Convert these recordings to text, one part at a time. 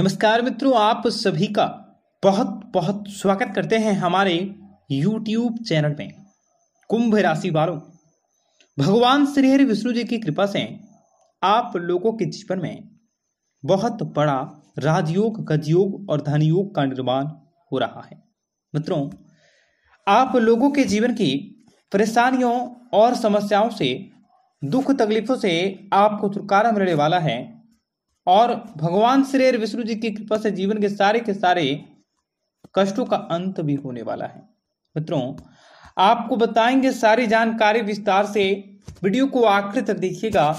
नमस्कार मित्रों आप सभी का बहुत बहुत स्वागत करते हैं हमारे YouTube चैनल में कुंभ राशि वालों भगवान श्री हरि विष्णु जी की कृपा से आप लोगों के जीवन में बहुत बड़ा राजयोग गजयोग और धन योग का निर्माण हो रहा है मित्रों आप लोगों के जीवन की परेशानियों और समस्याओं से दुख तकलीफों से आपको छुटकारा मिलने वाला है और भगवान श्रेय विष्णु जी की कृपा से जीवन के सारे के सारे कष्टों का अंत भी होने वाला है मित्रों आपको बताएंगे सारी जानकारी विस्तार से वीडियो को आखिर तक देखिएगा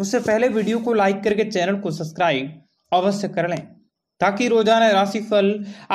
उससे पहले वीडियो को लाइक करके चैनल को सब्सक्राइब अवश्य कर लें ताकि रोजाना राशि फल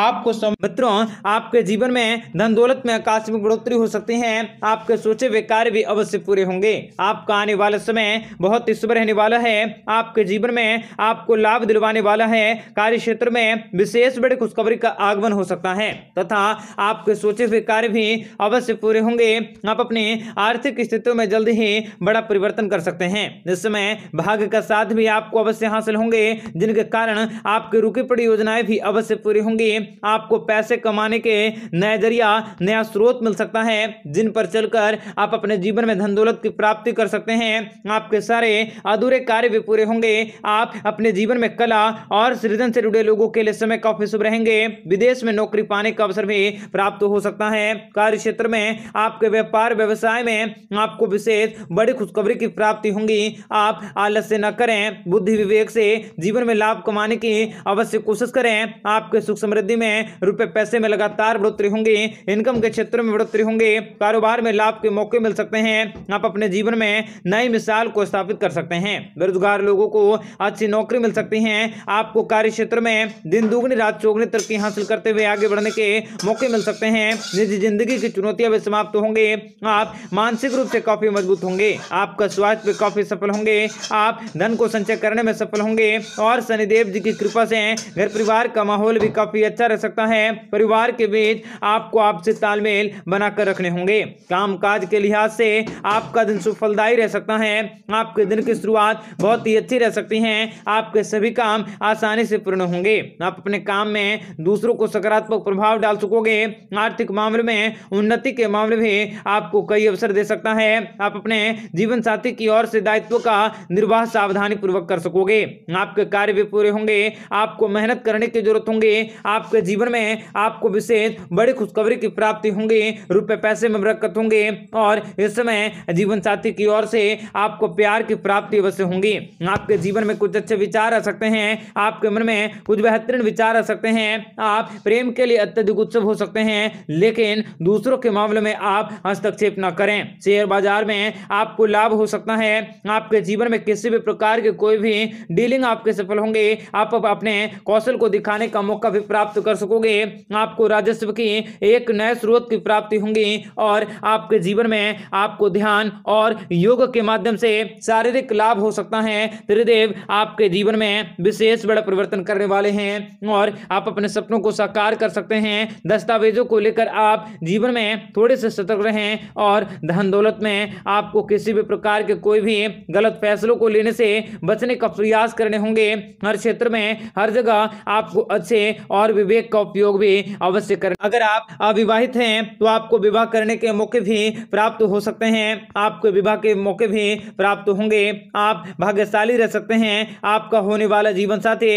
आपको मित्रों आपके जीवन में धन दौलत में आकस्मिक बढ़ोतरी हो सकती है आपके सोचे हुए कार्य भी अवश्य पूरे होंगे आपका आने वाला समय बहुत ही शुभ रहने वाला है आपके जीवन में आपको लाभ दिलवाने वाला है कार्य क्षेत्र में विशेष बड़ी खुशखबरी का आगमन हो सकता है तथा आपके सोचे हुए कार्य भी अवश्य पूरे होंगे आप अपनी आर्थिक स्थितियों में जल्द ही बड़ा परिवर्तन कर सकते हैं इस समय भाग्य का साथ भी आपको अवश्य हासिल होंगे जिनके कारण आपके रुके बड़ी योजनाएं भी अवश्य पूरी होंगी आपको पैसे कमाने के नया जरिया नया स्रोत मिल सकता है जिन पर चलकर आप अपने जीवन में धन दौलत की प्राप्ति कर सकते हैं आपके सारे अधूरे कार्य भी पूरे होंगे आप अपने जीवन में कला और सृजन से जुड़े लोगों के लिए समय काफी शुभ रहेंगे विदेश में नौकरी पाने का अवसर भी प्राप्त हो सकता है कार्य क्षेत्र में आपके व्यापार व्यवसाय में आपको विशेष बड़ी खुशखबरी की प्राप्ति होंगी आप आलस्य न करें बुद्धि विवेक से जीवन में लाभ कमाने की अवश्य कोशिश करें आपके सुख समृद्धि में रुपए पैसे में लगातार बढ़ोतरी होंगे इनकम के क्षेत्र में बढ़ोतरी होंगे कारोबार में लाभ के मौके मिल सकते हैं आप अपने जीवन में नई मिसाल को स्थापित कर सकते हैं बेरोजगार लोगों को अच्छी नौकरी मिल सकती है आपको कार्य क्षेत्र में दिन दुगनी रात चौगनी तरक्की हासिल करते हुए आगे बढ़ने के मौके मिल सकते हैं निजी जिंदगी की चुनौतियां भी समाप्त होंगे आप मानसिक रूप से काफी मजबूत होंगे आपका स्वास्थ्य भी काफी सफल होंगे आप धन को संचय करने में सफल होंगे और शनिदेव जी की कृपा से घर परिवार का माहौल भी काफ़ी अच्छा रह सकता है परिवार के बीच आपको आपसे तालमेल बनाकर रखने होंगे काज के लिहाज से आपका दिन सुफलदायी रह सकता है आपके दिन की शुरुआत बहुत ही अच्छी रह सकती है आपके सभी काम आसानी से पूर्ण होंगे आप अपने काम में दूसरों को सकारात्मक प्रभाव डाल सकोगे आर्थिक मामले में उन्नति के मामले में आपको कई अवसर दे सकता है आप अपने जीवन साथी की ओर से दायित्व का निर्वाह सावधानी पूर्वक कर सकोगे आपके कार्य भी पूरे होंगे आपको मेहनत करने की जरूरत होंगी आपके जीवन में आपको विशेष बड़ी खुशखबरी की प्राप्ति होंगी रुपए पैसे में बरकत होंगे और इस समय जीवन साथी की ओर से आपको प्यार की प्राप्ति अवश्य होंगी आपके जीवन में कुछ अच्छे विचार आ सकते हैं आपके मन में कुछ बेहतरीन विचार आ सकते हैं आप प्रेम के लिए अत्यधिक उत्सव हो सकते हैं लेकिन दूसरों के मामले में आप हस्तक्षेप न करें शेयर बाजार में आपको लाभ हो सकता है आपके जीवन में किसी भी प्रकार के कोई भी डीलिंग आपके सफल होंगे आप अपने कौशल को दिखाने का मौका भी प्राप्त कर सकोगे आपको राजस्व की एक नए स्रोत की प्राप्ति होंगी और आपके जीवन में आपको ध्यान और योग के माध्यम से शारीरिक लाभ हो सकता है त्रिदेव आपके जीवन में विशेष बड़ा परिवर्तन करने वाले हैं और आप अपने सपनों को साकार कर सकते हैं दस्तावेजों को लेकर आप जीवन में थोड़े से सतर्क रहें और धन दौलत में आपको किसी भी प्रकार के कोई भी गलत फैसलों को लेने से बचने का प्रयास करने होंगे हर क्षेत्र में हर जगह होगा आपको अच्छे और विवेक का उपयोग भी अवश्य करें अगर आप अविवाहित हैं तो आपको विवाह करने के मौके भी प्राप्त हो सकते हैं आपको विवाह के मौके भी प्राप्त होंगे आप भाग्यशाली रह सकते हैं आपका होने वाला जीवन साथी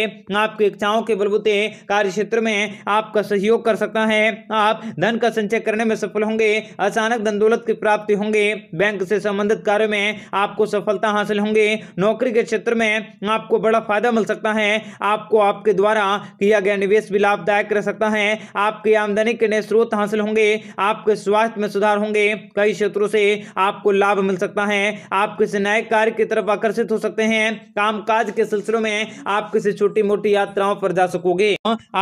आपकी इच्छाओं के बलबूते कार्य क्षेत्र में आपका सहयोग कर सकता है आप धन का संचय करने में सफल होंगे अचानक धन दौलत की प्राप्ति होंगे बैंक से संबंधित कार्य में आपको सफलता हासिल होंगे नौकरी के क्षेत्र में आपको बड़ा फायदा मिल सकता है आपको आप आपके द्वारा किया गया निवेश भी लाभदायक रह सकता है आपकी आमदनी के नए स्रोत हासिल होंगे आपके स्वास्थ्य में सुधार होंगे कई क्षेत्रों से आपको लाभ मिल सकता है आप किसी नए कार्य की तरफ आकर्षित हो सकते हैं काम के सिलसिलों में आप किसी छोटी मोटी यात्राओं पर जा सकोगे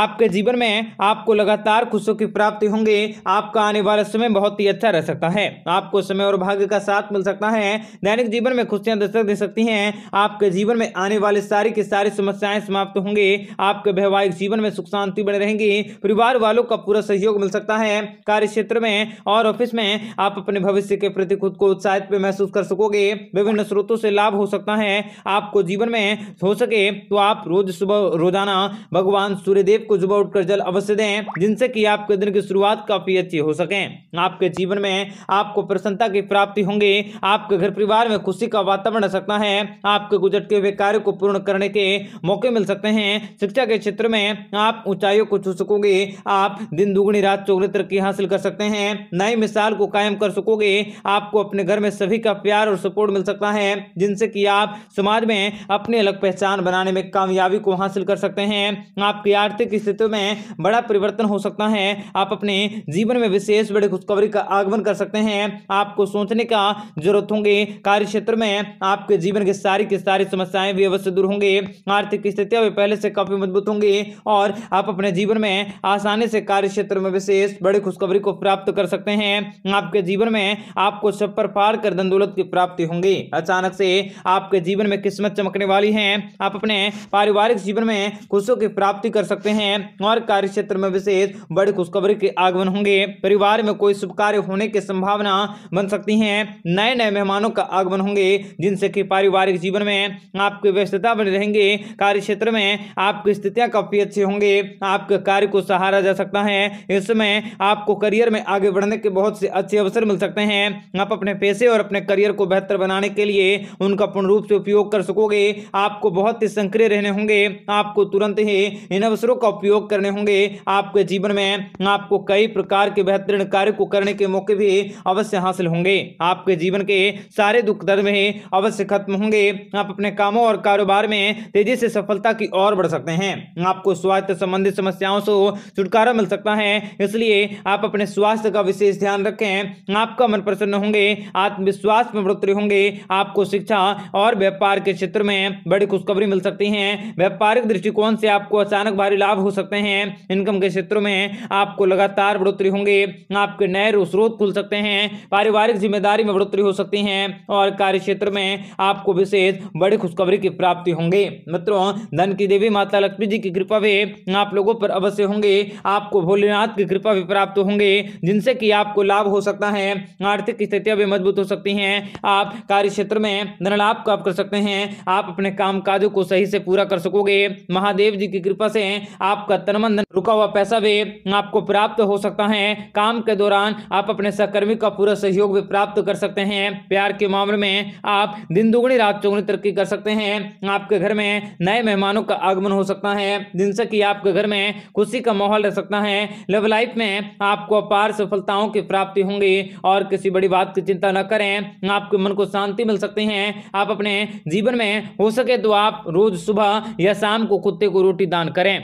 आपके जीवन में आपको लगातार खुशियों की प्राप्ति होंगे आपका आने वाला समय बहुत ही अच्छा रह सकता है आपको समय और भाग्य का साथ मिल सकता है दैनिक जीवन में खुशियां दस्तक दे सकती हैं आपके जीवन में आने वाले सारी की सारी समस्याएं समाप्त होंगे आपके वैवाहिक जीवन में सुख शांति बने रहेंगी परिवार वालों का पूरा सहयोग मिल सकता है कार्य क्षेत्र में और ऑफिस में आप अपने भविष्य के प्रति खुद को उत्साहित महसूस कर सकोगे विभिन्न स्रोतों से लाभ हो सकता है आपको जीवन में हो सके तो आप रोज सुबह रोजाना भगवान सूर्यदेव को सुबह उठकर जल अवश्य दें जिनसे कि आपके दिन की शुरुआत काफी अच्छी हो सके आपके जीवन में आपको प्रसन्नता की प्राप्ति होंगे आपके घर परिवार में खुशी का वातावरण सकता है आपके गुजरते हुए कार्य को पूर्ण करने के मौके मिल सकते हैं शिक्षा के क्षेत्र में आप ऊंचाइयों को छू सकोगे आप दिन दुगुनी रात चौगनी तरक्की हासिल कर सकते हैं नई मिसाल को कायम कर सकोगे आपको अपने घर में सभी का प्यार और सपोर्ट मिल सकता है जिनसे कि आप समाज में अपनी अलग पहचान बनाने में कामयाबी को हासिल कर सकते हैं आपकी आर्थिक स्थिति में बड़ा परिवर्तन हो सकता है आप अपने जीवन में विशेष बड़ी खुशखबरी का आगमन कर सकते हैं आपको सोचने का जरूरत होंगे कार्य क्षेत्र में आपके जीवन के सारी की सारी समस्याएं भी अवश्य दूर होंगे आर्थिक स्थितियां भी पहले से काफी काफ़ी मजबूत होंगे और आप अपने जीवन में आसानी से कार्य क्षेत्र में विशेष बड़ी खुशखबरी को प्राप्त कर सकते हैं आपके जीवन में आपको सब पर पार कर धन दौलत की प्राप्ति होंगी अचानक से आपके जीवन में किस्मत चमकने वाली है आप अपने पारिवारिक जीवन में खुशियों की प्राप्ति कर सकते हैं और कार्य क्षेत्र में विशेष बड़ी खुशखबरी के आगमन होंगे परिवार में कोई शुभ कार्य होने की संभावना बन सकती है नए नए मेहमानों का आगमन होंगे जिनसे कि पारिवारिक जीवन में आपकी व्यस्तता बनी रहेंगे कार्य क्षेत्र में आप आपकी स्थितियां काफी अच्छी होंगी आपके कार्य को सहारा जा सकता है इसमें आपको करियर में आगे बढ़ने के बहुत से अच्छे अवसर मिल सकते हैं आप अपने पैसे और अपने करियर को बेहतर बनाने के लिए उनका पूर्ण रूप से उपयोग कर सकोगे आपको बहुत ही सक्रिय रहने होंगे आपको तुरंत ही इन अवसरों का उपयोग करने होंगे आपके जीवन में आपको कई प्रकार के बेहतरीन कार्य को करने के मौके भी अवश्य हासिल होंगे आपके जीवन के सारे दुख दर्द में अवश्य खत्म होंगे आप अपने कामों और कारोबार में तेजी से सफलता की ओर बढ़ सकते हैं में हैं आपको स्वास्थ्य संबंधित समस्याओं से छुटकारा मिल सकता है इसलिए आप अपने स्वास्थ्य का विशेष ध्यान रखें आपका मन प्रसन्न होंगे आत्मविश्वास में बढ़ोतरी होंगे आपको शिक्षा और व्यापार के क्षेत्र में बड़ी खुशखबरी मिल सकती है व्यापारिक दृष्टिकोण से आपको अचानक भारी लाभ हो सकते हैं इनकम के क्षेत्रों में आपको लगातार बढ़ोतरी होंगे आपके नए स्रोत खुल सकते हैं पारिवारिक जिम्मेदारी में बढ़ोतरी हो सकती है और कार्य क्षेत्र में आपको विशेष बड़ी खुशखबरी की प्राप्ति होंगे मित्रों धन की देवी माता लक्ष्मी जी की कृपा भी आप लोगों पर अवश्य होंगे आपको भोलेनाथ की कृपा भी प्राप्त होंगे जिनसे कि आपको लाभ हो सकता है आर्थिक स्थितियां भी मजबूत हो सकती हैं आप कार्य क्षेत्र में धनलाभ को आप कर सकते हैं आप अपने काम काजों को सही से पूरा कर सकोगे महादेव जी की कृपा से आपका तनमन रुका हुआ पैसा भी आपको प्राप्त हो सकता है काम के दौरान आप अपने सहकर्मी का पूरा सहयोग भी प्राप्त कर सकते हैं प्यार के मामले में आप दिन दुगुनी रात चौगुनी तरक्की कर सकते हैं आपके घर में नए मेहमानों का आगमन हो सकता है जिनसे कि आपके घर में खुशी का माहौल रह सकता है लव लाइफ में आपको अपार सफलताओं की प्राप्ति होंगी और किसी बड़ी बात की चिंता न करें आपके मन को शांति मिल सकती है आप अपने जीवन में हो सके तो आप रोज सुबह या शाम को कुत्ते को रोटी दान करें